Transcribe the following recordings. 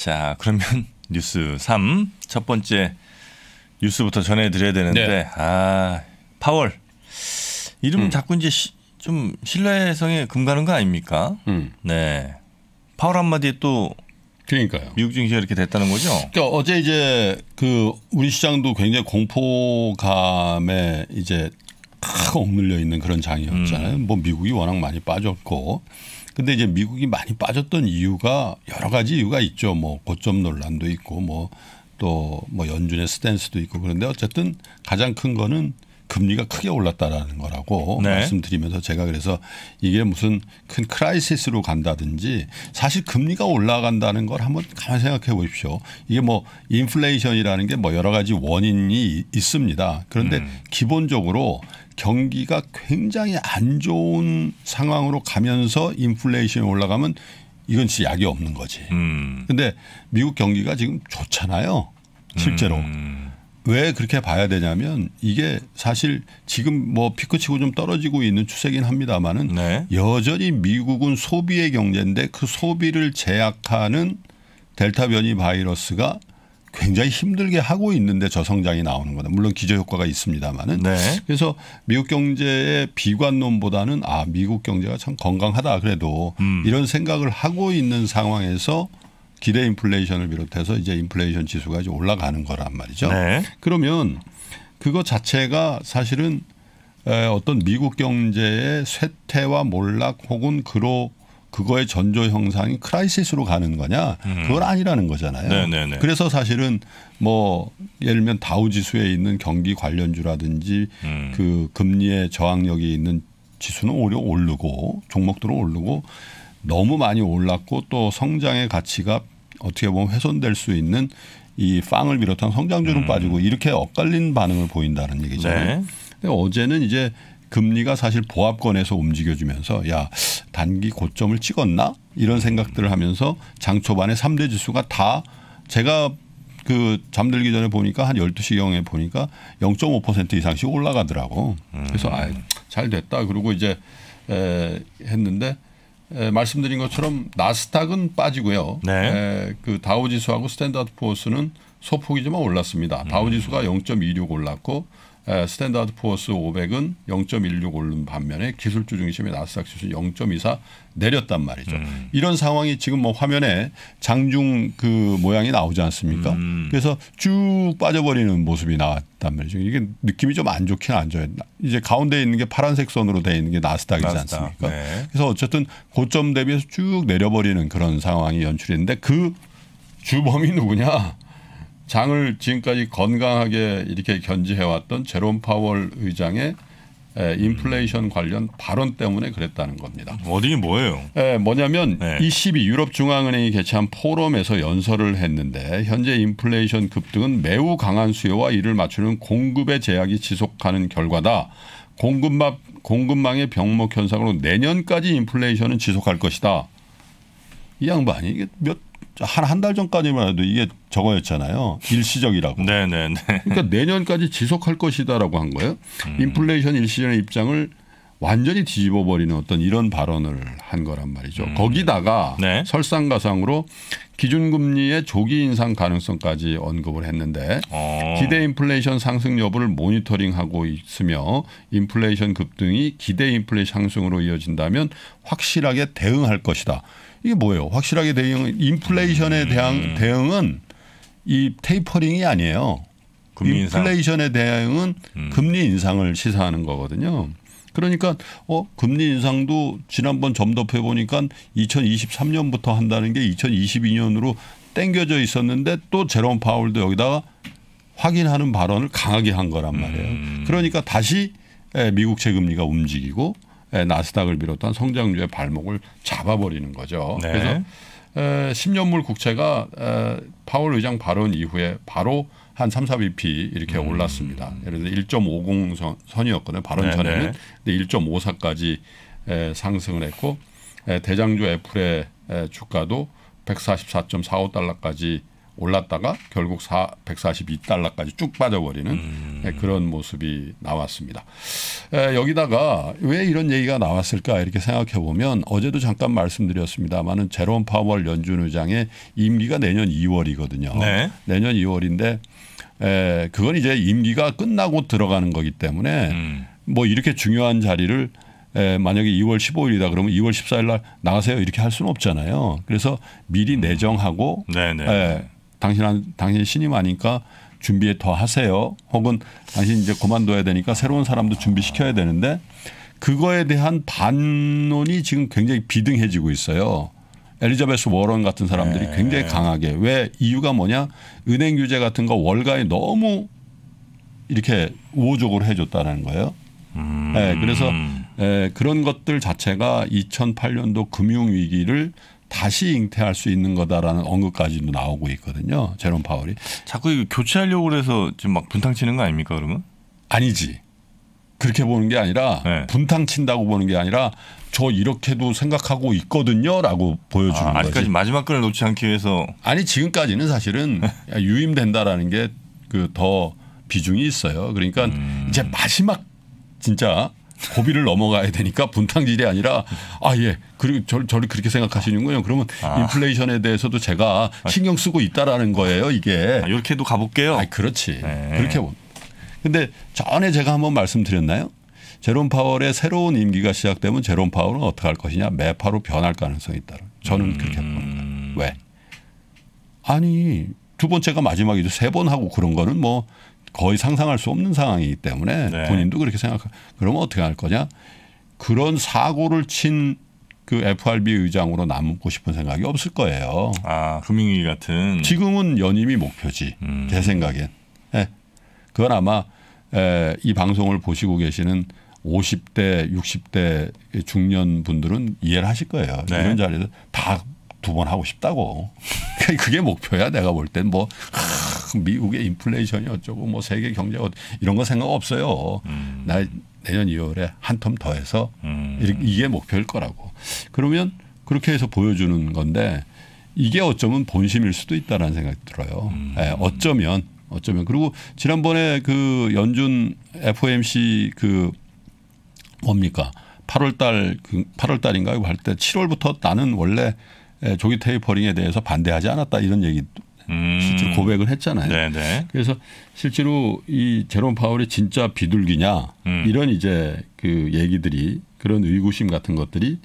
자, 그러면 뉴스 3. 첫 번째 뉴스부터 전해드려야 되는데, 네. 아, 파월. 이름 음. 자꾸 이제 시, 좀 신뢰성에 금가는 거 아닙니까? 음. 네. 파월 한마디에 또 그러니까요. 미국 증시가 이렇게 됐다는 거죠. 그러니까 어제 이제 그 우리 시장도 굉장히 공포감에 이제 탁 억눌려 있는 그런 장이었잖아요. 음. 뭐 미국이 워낙 많이 빠졌고 근데 이제 미국이 많이 빠졌던 이유가 여러 가지 이유가 있죠. 뭐 고점 논란도 있고 뭐 또뭐 뭐 연준의 스탠스도 있고 그런데 어쨌든 가장 큰 거는 금리가 크게 올랐다라는 거라고 네. 말씀드리면서 제가 그래서 이게 무슨 큰 크라이시스로 간다든지 사실 금리가 올라간다는 걸 한번 가만히 생각해 보십시오. 이게 뭐 인플레이션이라는 게 뭐 여러 가지 원인이 있습니다. 그런데 음. 기본적으로 경기가 굉장히 안 좋은 상황으로 가면서 인플레이션이 올라가면 이건 진짜 약이 없는 거지. 음. 근데 미국 경기가 지금 좋잖아요. 실제로. 음. 왜 그렇게 봐야 되냐면 이게 사실 지금 뭐 피크치고 좀 떨어지고 있는 추세긴 합니다마는 네. 여전히 미국은 소비의 경제인데 그 소비를 제약하는 델타 변이 바이러스가 굉장히 힘들게 하고 있는데 저성장이 나오는 거다. 물론 기저 효과가 있습니다만은. 네. 그래서 미국 경제의 비관론보다는 아 미국 경제가 참 건강하다 그래도 음. 이런 생각을 하고 있는 상황에서 기대 인플레이션을 비롯해서 이제 인플레이션 지수가 이제 올라가는 거란 말이죠. 네. 그러면 그거 자체가 사실은 어떤 미국 경제의 쇠퇴와 몰락 혹은 그로 그거의 전조 형상이 크라이시스로 가는 거냐 음. 그건 아니라는 거잖아요. 네네네. 그래서 사실은 뭐 예를 들면 다우 지수에 있는 경기 관련주라든지 음. 그 금리의 저항력이 있는 지수는 오히려 오르고 종목들은 오르고 너무 많이 올랐고 또 성장의 가치가 어떻게 보면 훼손될 수 있는 이 빵을 비롯한 성장주는 음. 빠지고 이렇게 엇갈린 반응을 보인다는 얘기잖아요. 네. 근데 어제는 이제 금리가 사실 보합권에서 움직여주면서 야 단기 고점을 찍었나 이런 생각들을 하면서 장 초반에 3대 지수가 다 제가 그 잠들기 전에 보니까 한 12시경에 보니까 0.5% 이상씩 올라가더라고. 그래서 아, 잘 됐다. 그리고 이제 에, 했는데 에, 말씀드린 것처럼 나스닥은 빠지고요. 네. 에, 그 다우지수하고 스탠다드 포스는 소폭이지만 올랐습니다. 다우지수가 음. 0.26 올랐고 예, 스탠다드 포어스 500은 0.16 오른 반면에 기술주 중심의 나스닥 지수 0.24 내렸단 말이죠. 음. 이런 상황이 지금 뭐 화면에 장중 그 모양이 나오지 않습니까? 음. 그래서 쭉 빠져버리는 모습이 나왔단 말이죠. 이게 느낌이 좀 안 좋긴 안 좋아요. 이제 가운데 있는 게 파란색 선으로 되어 있는 게 나스닥이지 나스닥. 않습니까? 네. 그래서 어쨌든 고점 대비해서 쭉 내려버리는 그런 상황이 연출했는데 이그 주범이 누구냐? 장을 지금까지 건강하게 이렇게 견지해왔던 제롬 파월 의장의 인플레이션 음. 관련 발언 때문에 그랬다는 겁니다. 어디 뭐예요? 예, 뭐냐면 네. e c 유럽 중앙은행이 개최한 포럼에서 연설을 했는데 현재 인플레이션 급등은 매우 강한 수요와 이를 맞추는 공급의 제약이 지속하는 결과다. 공급망 공급망의 병목 현상으로 내년까지 인플레이션은 지속할 것이다. 이 양반이 몇 한한달 전까지만 해도 이게 저거였잖아요. 일시적이라고. 네네네. 네, 네. 그러니까 내년까지 지속할 것이다라고 한 거예요. 음. 인플레이션 일시적인 입장을 완전히 뒤집어 버리는 어떤 이런 발언을 한 거란 말이죠. 음. 거기다가 네. 설상가상으로 기준금리의 조기 인상 가능성까지 언급을 했는데 아. 기대 인플레이션 상승 여부를 모니터링하고 있으며 인플레이션 급등이 기대 인플레이션 상승으로 이어진다면 확실하게 대응할 것이다. 이게 뭐예요? 확실하게 대응 인플레이션에 음. 대한 대응은 이 테이퍼링이 아니에요. 인플레이션에 대응은 음. 금리 인상을 시사하는 거거든요. 그러니까 어 금리 인상도 지난번 점도해 보니까 2023년부터 한다는 게 2022년으로 땡겨져 있었는데 또 제롬 파울도 여기다가 확인하는 발언을 강하게 한 거란 말이에요. 음. 그러니까 다시 미국 채금리가 움직이고 나스닥을 비롯한 성장주의 발목을 잡아버리는 거죠. 네. 그래서 10년물 국채가 파월 의장 발언 이후에 바로 한 3, 4bp 이렇게 음. 올랐습니다. 예를 들어 1.50 선이었거든요. 발언 전에는. 1.54까지 상승을 했고 대장주 애플의 주가도 144.45달러까지 올랐다가 결국 142달러까지 쭉 빠져버리는 음. 그런 모습이 나왔습니다. 여기다가 왜 이런 얘기가 나왔을까 이렇게 생각해 보면 어제도 잠깐 말씀드렸습니다만은 제롬 파월 연준 의장의 임기가 내년 2월이거든요. 네. 내년 2월인데 에, 예, 그건 이제 임기가 끝나고 들어가는 거기 때문에 음. 뭐 이렇게 중요한 자리를 에, 예, 만약에 2월 15일이다 그러면 2월 14일 날 나가세요 이렇게 할 수는 없잖아요. 그래서 미리 음. 내정하고 음. 에, 예, 당신 한, 당신 신임하니까 준비에 더 하세요. 혹은 당신 이제 그만둬야 되니까 새로운 사람도 준비시켜야 되는데 그거에 대한 반론이 지금 굉장히 비등해지고 있어요. 엘리자베스 워런 같은 사람들이 네. 굉장히 강하게 왜 이유가 뭐냐 은행 규제 같은 거 월가에 너무 이렇게 우호적으로 해줬다는 거예요. 음. 네, 그래서 에, 예, 그런 것들 자체가 2008년도 금융 위기를 다시 잉태할 수 있는 거다라는 언급까지도 나오고 있거든요. 제롬 파월이 자꾸 이거 교체하려고 그래서 지금 막 분탕 치는 거 아닙니까 그러면? 아니지. 그렇게 보는 게 아니라 네. 분탕 친다고 보는 게 아니라 저 이렇게도 생각하고 있거든요라고 보여주는 아, 아직까지 마지막 글을 놓지 않기 위해서 아니 지금까지는 사실은 유임된다라는 게 그 더 비중이 있어요. 그러니까 음. 이제 마지막 진짜 고비를 넘어가야 되니까 분탕질이 아니라 아 예 그리고 저, 저를 그렇게 생각하시는군요. 그러면 아. 인플레이션에 대해서도 제가 아. 신경 쓰고 있다라는 거예요. 이게 아, 이렇게도 가볼게요. 아 그렇지 네. 그렇게 근데 전에 제가 한번 말씀드렸나요? 제롬 파월의 새로운 임기가 시작되면 제롬 파월은 어떻게 할 것이냐 매파로 변할 가능성이 있다. 저는 음. 그렇게 봅니다. 왜? 아니 두 번째가 마지막이죠. 세 번 하고 그런 거는 뭐 거의 상상할 수 없는 상황이기 때문에 네. 본인도 그렇게 생각. 그러면 어떻게 할 거냐? 그런 사고를 친 그 FRB 의장으로 남고 싶은 생각이 없을 거예요. 아 금융위 같은. 지금은 연임이 목표지. 음. 제 생각엔. 예. 그건 아마 에, 이 방송을 보시고 계시는 50대, 60대 중년 분들은 이해를 하실 거예요. 네. 이런 자리에다두 번 하고 싶다고. 그게 목표야. 내가 볼 땐 뭐, 아, 미국의 인플레이션이 어쩌고 뭐 세계 경제 어, 이런 거 생각 없어요. 음. 나 내년 2월에 한 텀 더 해서 음. 이게 목표일 거라고. 그러면 그렇게 해서 보여주는 건데 이게 어쩌면 본심일 수도 있다라는 생각이 들어요. 음. 네, 어쩌면 어쩌면 그리고 지난번에 그 연준 FOMC 그 뭡니까? 8월 달, 8월 그 달인가요? 할 때 7월부터 나는 원래 조기 테이퍼링에 대해서 반대하지 않았다 이런 얘기 음. 실제로 고백을 했잖아요. 네네. 네. 그래서 실제로 이 제롬 파월이 진짜 비둘기냐 음. 이런 이제 그 얘기들이 그런 의구심 같은 것들이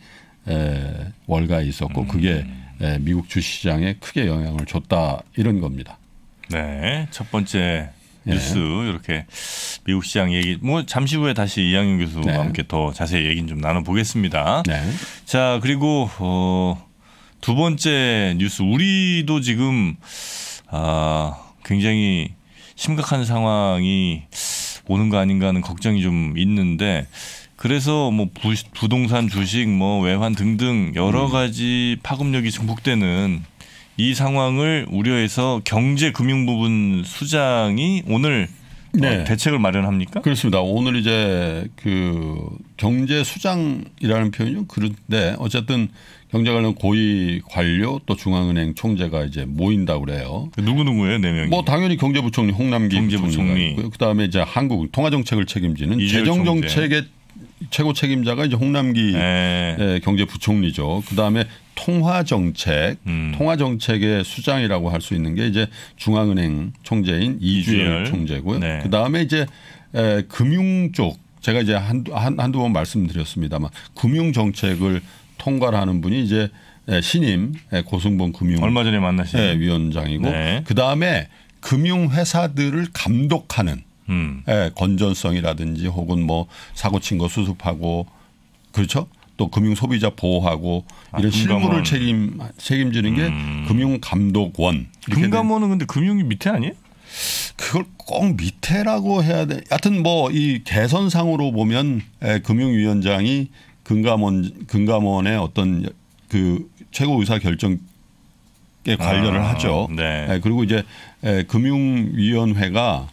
에, 월가에 있었고 음. 그게 에, 미국 주시장에 크게 영향을 줬다 이런 겁니다. 네, 첫 번째 예. 뉴스 이렇게 미국 시장 얘기 뭐 잠시 후에 다시 이양윤 교수와 네. 함께 더 자세히 얘기 는좀 나눠보겠습니다. 네. 자 그리고 어, 두 번째 뉴스 우리도 지금 아, 굉장히 심각한 상황이 오는 거 아닌가 하는 걱정이 좀 있는데 그래서 뭐 부, 부동산 주식 뭐 외환 등등 여러 음. 가지 파급력이 증폭되는 이 상황을 우려해서 경제금융부분 수장이 오늘 어, 네. 어, 대책을 마련합니까? 그렇습니다. 오늘 이제 그 경제 수장이라는 표현이 좀 그런데 어쨌든 경제 관련 고위 관료 또 중앙은행 총재가 이제 모인다고 그래요. 누구 누구예요, 네 명이? 뭐 당연히 경제부총리 홍남기 경제부총리 그다음에 이제 한국 통화 정책을 책임지는 재정 정책의 최고 책임자가 이제 홍남기 네. 예, 경제부총리죠. 그 다음에 통화 정책, 음. 통화 정책의 수장이라고 할 수 있는 게 이제 중앙은행 총재인 이주열 총재고요. 네. 그 다음에 이제 에, 금융 쪽 제가 이제 한두, 한, 두번 말씀드렸습니다만 금융 정책을 통과를 하는 분이 이제 신임 고승범 금융 얼마 전에 만나신 예, 위원장이고 네. 그 다음에 금융 회사들을 감독하는 음. 예, 건전성이라든지 혹은 뭐 사고 친 거 수습하고 그렇죠? 또 금융 소비자 보호하고 아, 이런 실무를 책임 책임지는 음. 게 금융 감독원. 금감원은 근데 금융이 밑에 아니에요? 그걸 꼭 밑에라고 해야 돼. 하여튼 뭐 이 개선상으로 보면 예, 금융위원장이 금감원 금감원의 어떤 그 최고 의사 결정 에 관련을 아, 하죠. 네. 예, 그리고 이제 예, 금융위원회가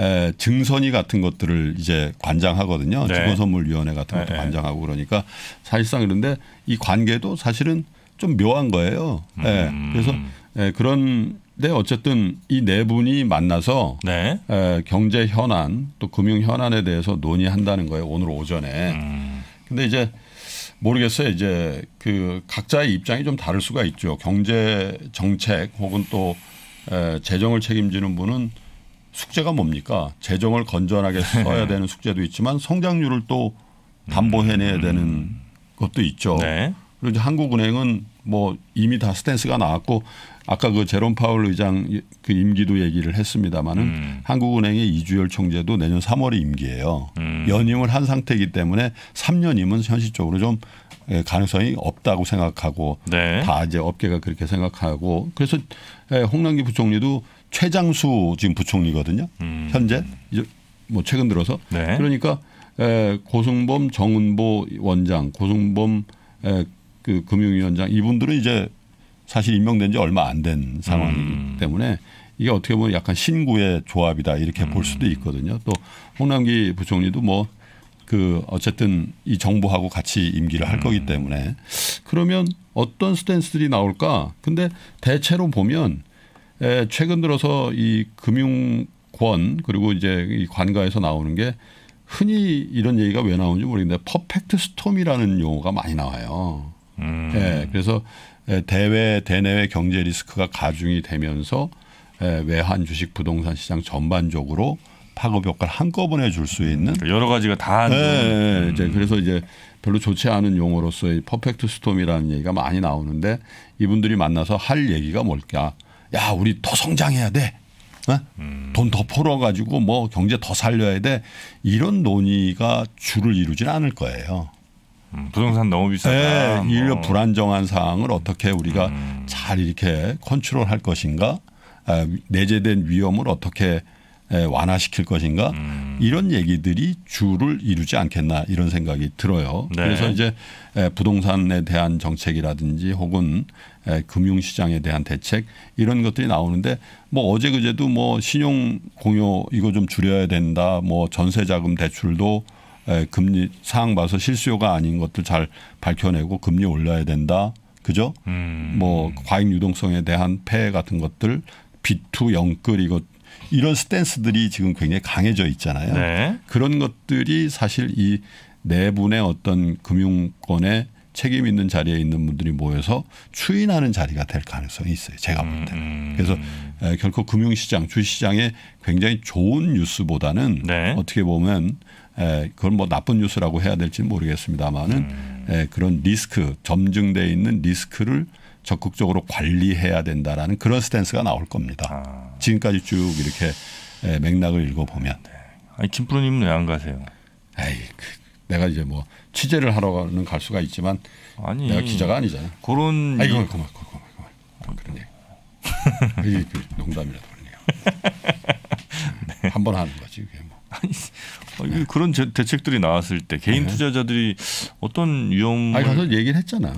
에, 증선이 같은 것들을 이제 관장하거든요. 네. 직원선물위원회 같은 네, 것도 네. 관장하고 그러니까 사실상 그런데 이 관계도 사실은 좀 묘한 거예요. 예. 음. 예. 그래서 예, 그런데 어쨌든 이 네 분이 만나서 네. 예, 경제 현안 또 금융 현안에 대해서 논의한다는 거예요. 오늘 오전에. 음. 근데 이제 모르겠어요. 이제 그 각자의 입장이 좀 다를 수가 있죠. 경제 정책 혹은 또 에, 재정을 책임지는 분은 숙제가 뭡니까? 재정을 건전하게 써야 되는 숙제도 있지만 성장률을 또 담보해내야 음. 되는 것도 있죠. 네. 그리고 이제 한국은행은 뭐 이미 다 스탠스가 나왔고 아까 그 제롬 파울 의장 그 임기도 얘기를 했습니다마는 음. 한국은행의 이주열 총재도 내년 3월에 임기예요. 음. 연임을 한 상태이기 때문에 3년임은 현실적으로 좀 예, 가능성이 없다고 생각하고 네. 다 이제 업계가 그렇게 생각하고 그래서 예, 홍남기 부총리도 최장수 지금 부총리거든요. 음. 현재 이제 뭐 최근 들어서 네. 그러니까 에, 고승범 정은보 원장, 고승범 에, 그 금융위원장 이분들은 이제 사실 임명된 지 얼마 안 된 상황이기 음. 때문에 이게 어떻게 보면 약간 신구의 조합이다 이렇게 음. 볼 수도 있거든요. 또 홍남기 부총리도 뭐 그 어쨌든 이 정부하고 같이 임기를 할 거기 음. 때문에 그러면 어떤 스탠스들이 나올까? 근데 대체로 보면 예, 최근 들어서 이 금융권 그리고 이제 이 관가에서 나오는 게 흔히 이런 얘기가 왜 나오는지 모르겠는데 퍼펙트 스톰이라는 용어가 많이 나와요. 음. 예, 그래서 예, 대외 대내외 경제 리스크가 가중이 되면서 예, 외환 주식 부동산 시장 전반적으로 파급 효과를 한꺼번에 줄 수 있는 그러니까 여러 가지가 다 예, 예, 예. 이제 그래서 이제 별로 좋지 않은 용어로서의 퍼펙트 스톰이라는 얘기가 많이 나오는데 이분들이 만나서 할 얘기가 뭘까? 야 우리 더 성장해야 돼. 어? 음. 돈더 벌어가지고뭐 경제 더 살려야 돼 이런 논의가 주를 이루지는 않을 거예요. 음, 부동산 너무 비싸다. 네, 인류 불안정한 상황을 어떻게 우리가 음. 잘 이렇게 컨트롤할 것인가, 아, 내재된 위험을 어떻게 예, 완화시킬 것인가 음. 이런 얘기들이 주를 이루지 않겠나 이런 생각이 들어요. 네. 그래서 이제 예, 부동산에 대한 정책이라든지 혹은 예, 금융시장에 대한 대책 이런 것들이 나오는데 뭐 어제 그제도 뭐 신용 공유 이거 좀 줄여야 된다 뭐 전세자금 대출도 금리 상황 봐서 실수요가 아닌 것들 잘 밝혀내고 금리 올려야 된다. 그죠? 음. 뭐 과잉 유동성에 대한 폐해 같은 것들 비투 영끌 이거 이런 스탠스들이 지금 굉장히 강해져 있잖아요. 네. 그런 것들이 사실 이 내분의 어떤 금융권의 책임 있는 자리에 있는 분들이 모여서 추인하는 자리가 될 가능성이 있어요. 제가 볼때 음, 음. 그래서 결코 금융시장, 주시장에 굉장히 좋은 뉴스보다는 네. 어떻게 보면 그건 뭐 나쁜 뉴스라고 해야 될지는 모르겠습니다만은 음. 그런 리스크, 점증돼 있는 리스크를 적극적으로 관리해야 된다라는 그런 스탠스가 나올 겁니다. 아. 지금까지 쭉 이렇게 맥락을 읽어보면. 네. 아니 김프로님은 왜안 가세요? 에이, 그, 내가 이제 뭐 취재를 하러는 갈 수가 있지만 아니, 내가 기자가 아니잖아. 그런. 아 이거 그만 그만 그만, 그만 아, 그런 얘기. 그 농담이라도 그러네요. 네. 한번 하는 거지 이게 뭐. 아니 네. 그런 대책들이 나왔을 때 개인 네. 투자자들이 어떤 위험? 아니 가서 얘기를 했잖아.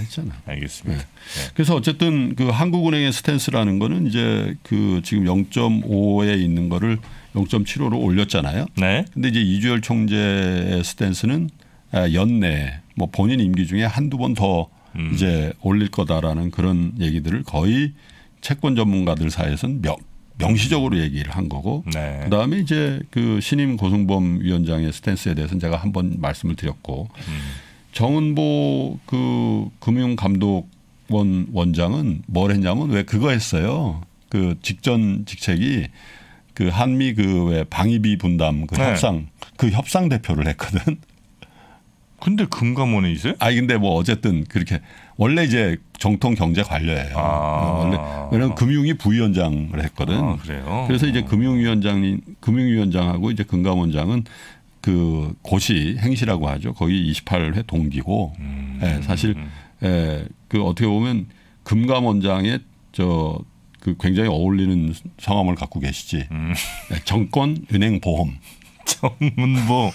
했잖아. 알겠습니다. 네. 그래서 어쨌든 그 한국은행의 스탠스라는 거는 이제 그 지금 0.5에 있는 거를 0.75로 올렸잖아요. 네. 근데 이제 이주열 총재의 스탠스는 아, 연내 뭐 본인 임기 중에 한두 번더 음. 이제 올릴 거다라는 그런 얘기들을 거의 채권 전문가들 사이에서는 명, 명시적으로 얘기를 한 거고 네. 그다음에 이제 그 신임 고승범 위원장의 스탠스에 대해서는 제가 한 번 말씀을 드렸고 음. 정은보 그 금융감독원 원장은 뭘 했냐면 왜 그거 했어요. 그 직전 직책이 그 한미 그왜 방위비 분담 그 네. 협상 그 협상 대표를 했거든. 근데 금감원에 있어요? 아니 근데 뭐 어쨌든 그렇게 원래 이제 정통 경제 관료예요. 아. 원래 왜냐면 금융위 부위원장을 했거든. 아, 그래요. 그래서 이제 금융위원장이 금융위원장하고 이제 금감원장은 그 고시 행시라고 하죠. 거의 28회 동기고 예, 음. 예, 사실 예, 그 어떻게 보면 금감원장의 저그 굉장히 어울리는 성함을 갖고 계시지. 음. 예, 정권 은행 보험. 정문보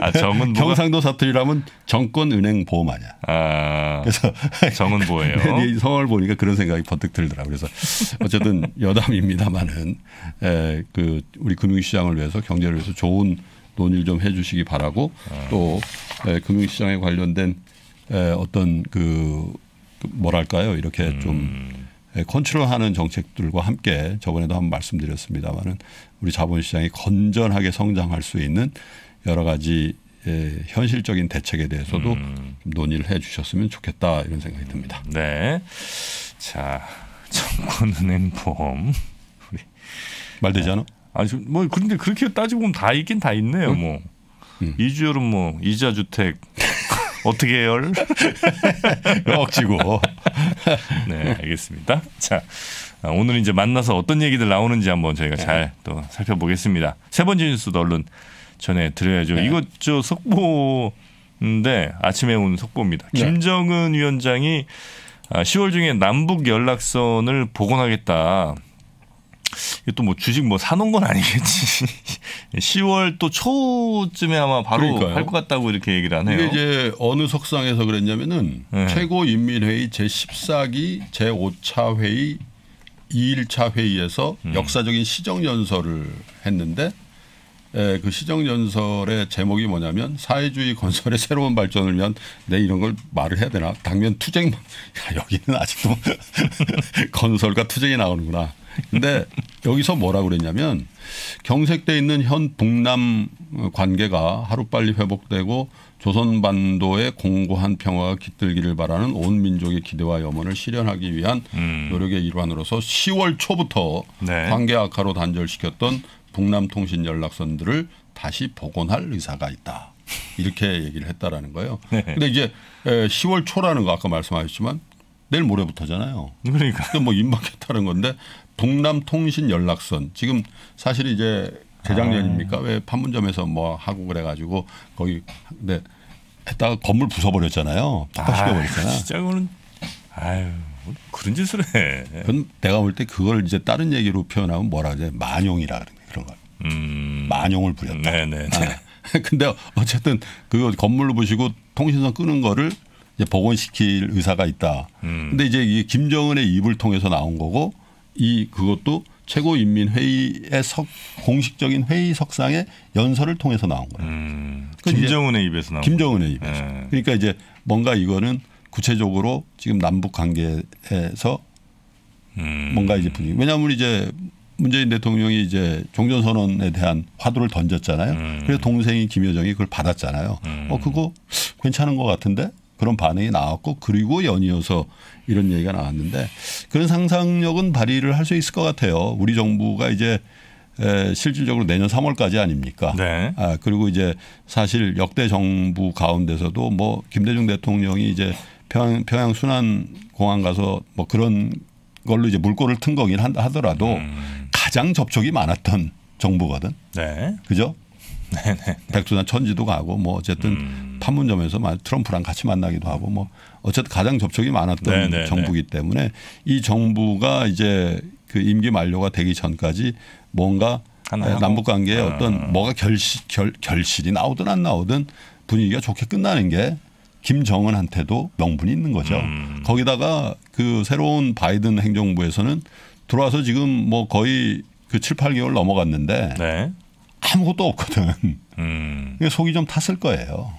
아, 정은보가... 경상도 사투리라면 정권은행 보험 아니야. 아, 그래서 정은보예요. 네, 네, 성을 보니까 그런 생각이 번뜩 들더라. 그래서 어쨌든 여담입니다만은 에, 그 우리 금융시장을 위해서 경제를 위해서 좋은 논의를 좀 해주시기 바라고 아. 또 에, 금융시장에 관련된 에, 어떤 그, 그 뭐랄까요 이렇게 음. 좀 예, 컨트롤하는 정책들과 함께 저번에도 한 번 말씀드렸습니다만은 우리 자본시장이 건전하게 성장할 수 있는 여러 가지 예, 현실적인 대책에 대해서도 음. 논의를 해 주셨으면 좋겠다 이런 생각이 듭니다. 음, 네. 자, 정권은행 보험. 우리 말 되지 아, 않아? 아, 뭐 그런데 그렇게 따지고 보면 다 있긴 다 있네요. 응? 뭐 응. 이주열은 뭐 이자 주택 어떻게 열? 어, 억지고. 네, 알겠습니다. 자, 아, 오늘 이제 만나서 어떤 얘기들 나오는지 한번 저희가 네. 잘또 살펴보겠습니다. 세 번째 뉴스도 얼른 전해 드려야죠. 네. 이것 저 속보인데 아침에 온 속보입니다. 네. 김정은 위원장이 10월 아, 중에 남북 연락선을 복원하겠다. 이것도 뭐 주식 뭐 사놓은 건 아니겠지. 10월 또 초쯤에 아마 바로 할 것 같다고 이렇게 얘기를 하네요. 이게 이제 어느 석상에서 그랬냐면은 네. 예. 최고인민회의 제14기 제5차 회의 2일차 회의에서 음. 역사적인 시정연설을 했는데 예, 그 시정연설의 제목이 뭐냐면 사회주의 건설의 새로운 발전을 위한 내 이런 걸 말을 해야 되나 당면 투쟁 야, 여기는 아직도 건설과 투쟁이 나오는구나 근데 여기서 뭐라 그랬냐면 경색돼 있는 현 북남 관계가 하루빨리 회복되고 조선반도의 공고한 평화가 깃들기를 바라는 온 민족의 기대와 염원을 실현하기 위한 음. 노력의 일환으로서 10월 초부터 네. 관계 악화로 단절시켰던 북남통신 연락선들을 다시 복원할 의사가 있다. 이렇게 얘기를 했다라는 거예요. 네. 근데 이제 10월 초라는 거 아까 말씀하셨지만 내일 모레부터잖아요. 그러니까 뭐 임박했다는 건데 동남통신연락선 지금 사실 이제 재작년입니까? 아. 왜 판문점에서 뭐 하고 그래가지고 거기 근 네, 했다가 건물 부숴버렸잖아요. 폭파시켜버렸잖아. 아, 진짜 그거는 아유 그런 짓을 해. 그건 내가 볼 때 그걸 이제 다른 얘기로 표현하면 뭐라 그래? 만용이라 그래 그런 걸. 음. 만용을 부렸다. 네네. 아. 근데 어쨌든 그거 건물로 보시고 통신선 끄는 거를 이제 복원시킬 의사가 있다. 음. 근데 이제 이게 김정은의 입을 통해서 나온 거고 이 그것도 최고인민회의에석 공식적인 회의석상의 연설을 통해서 나온 거예요. 음, 그 김정은의 입에서 나온 김정은의 거 입에서. 네. 그러니까 이제 뭔가 이거는 구체적으로 지금 남북 관계에서 음. 뭔가 이제 분위기. 왜냐하면 이제 문재인 대통령이 이제 종전선언에 대한 화두를 던졌잖아요. 음. 그래서 동생이 김여정이 그걸 받았잖아요. 음. 어, 그거 괜찮은 것 같은데 그런 반응이 나왔고 그리고 연이어서 이런 얘기가 나왔는데 그런 상상력은 발휘를 할 수 있을 것 같아요. 우리 정부가 이제 에, 실질적으로 내년 3월까지 아닙니까? 네. 아, 그리고 이제 사실 역대 정부 가운데서도 뭐 김대중 대통령이 이제 평양, 평양 순환 공항 가서 뭐 그런 걸로 이제 물꼬를 튼 거긴 하더라도 음. 가장 접촉이 많았던 정부거든. 네. 그죠? 네네. 네, 백두산 천지도 가고 뭐 어쨌든 음. 판문점에서 트럼프랑 같이 만나기도 하고 뭐 어쨌든 가장 접촉이 많았던 네네, 정부기 네. 때문에 이 정부가 이제 그 임기 만료가 되기 전까지 뭔가 남북 관계에 아. 어떤 뭐가 결시, 결, 결실이 나오든 안 나오든 분위기가 좋게 끝나는 게 김정은한테도 명분이 있는 거죠. 음. 거기다가 그 새로운 바이든 행정부에서는 들어와서 지금 뭐 거의 그 7, 8개월 넘어갔는데 네. 아무것도 없거든. 음. 속이 좀 탔을 거예요.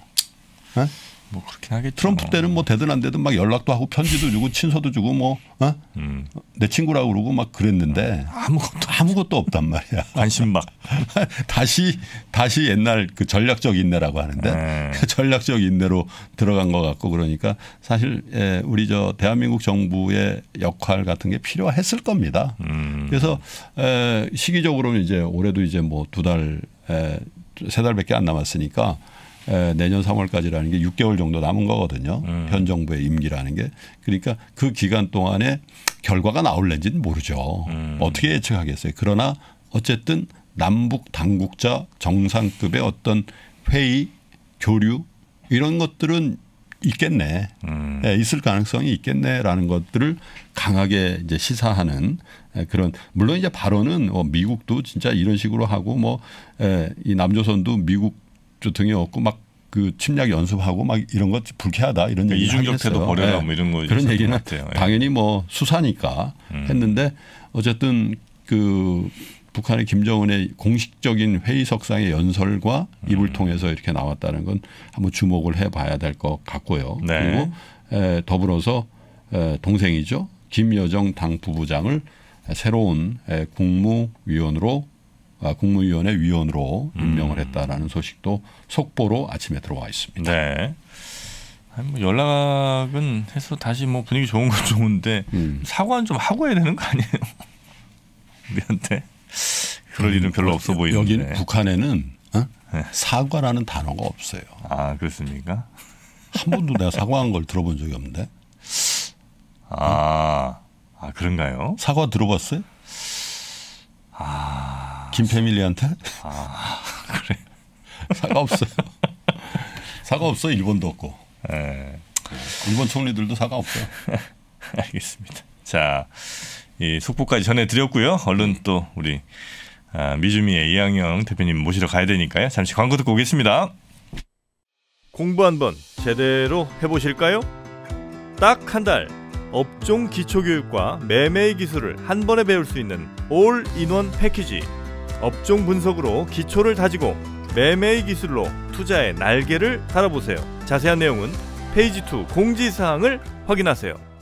어? 뭐 그렇게 하겠죠. 트럼프 때는 뭐 되든 안 되든 막 연락도 하고 편지도 주고 친서도 주고 뭐내 어? 음. 친구라고 그러고 막 그랬는데 아무것도 아무것도 없단 말이야. 관심 막 다시 다시 옛날 그 전략적 인내라고 하는데 네. 그 전략적 인내로 들어간 것 같고 그러니까 사실 예, 우리 저 대한민국 정부의 역할 같은 게 필요했을 겁니다. 음. 그래서 에, 예, 시기적으로는 이제 올해도 이제 뭐 두 달세 예, 달밖에 안 남았으니까. 예, 내년 3월까지라는 게 6개월 정도 남은 거거든요. 음. 현 정부의 임기라는 게. 그러니까 그 기간 동안에 결과가 나올는지는 모르죠. 음. 어떻게 예측하겠어요. 그러나 어쨌든 남북 당국자 정상급의 어떤 회의, 교류 이런 것들은 있겠네. 음. 네, 있을 가능성이 있겠네라는 것들을 강하게 이제 시사하는 예, 그런 물론 이제 발언은 뭐 미국도 진짜 이런 식으로 하고 뭐 이 남조선도 미국 기주등이없고막그 침략 연습하고 막 이런 것 불쾌하다 이런 그러 그러니까 이중격태도 버려라 뭐 이런 거 네, 그런 얘기는 같아요. 예. 당연히 뭐 수사니까 음. 했는데 어쨌든 그 북한의 김정은의 공식적인 회의석상의 연설과 음. 입을 통해서 이렇게 나왔다는 건 한번 주목을 해봐야 될 것 같고요. 네. 그리고 에, 더불어서 에, 동생이죠 김여정 당 부부장을 새로운 에, 국무위원으로 아, 국무위원회 위원으로 음. 임명을 했다라는 소식도 속보로 아침에 들어와 있습니다. 네. 아니 뭐 연락은 해서 다시 뭐 분위기 좋은 건 좋은데 음. 사과는 좀 하고 해야 되는 거 아니에요? 우리한테 그럴 음, 일은 별로 어, 없어 보이는데 여기는 북한에는 어? 네. 사과라는 단어가 없어요. 아 그렇습니까? 한 번도 내가 사과한 걸 들어본 적이 없는데. 아, 응? 아, 그런가요? 사과 들어봤어요? 아김 패밀리한테? 아 그래. 사과 없어요. 사과 없어 일본도 없고. 네. 일본 총리들도 사과 없어요. 알겠습니다. 자, 이 속보까지 전해드렸고요. 얼른 네. 또 우리 아, 미주미의 이양영 대표님 모시러 가야 되니까요. 잠시 광고 듣고 오겠습니다. 공부 한번 제대로 해보실까요? 딱 한 달 업종 기초교육과 매매 기술을 한 번에 배울 수 있는 올인원 패키지. 업종 분석으로 기초를 다지고 매매의 기술로 투자의 날개를 달아보세요. 자세한 내용은 페이지 2 공지사항을 확인하세요.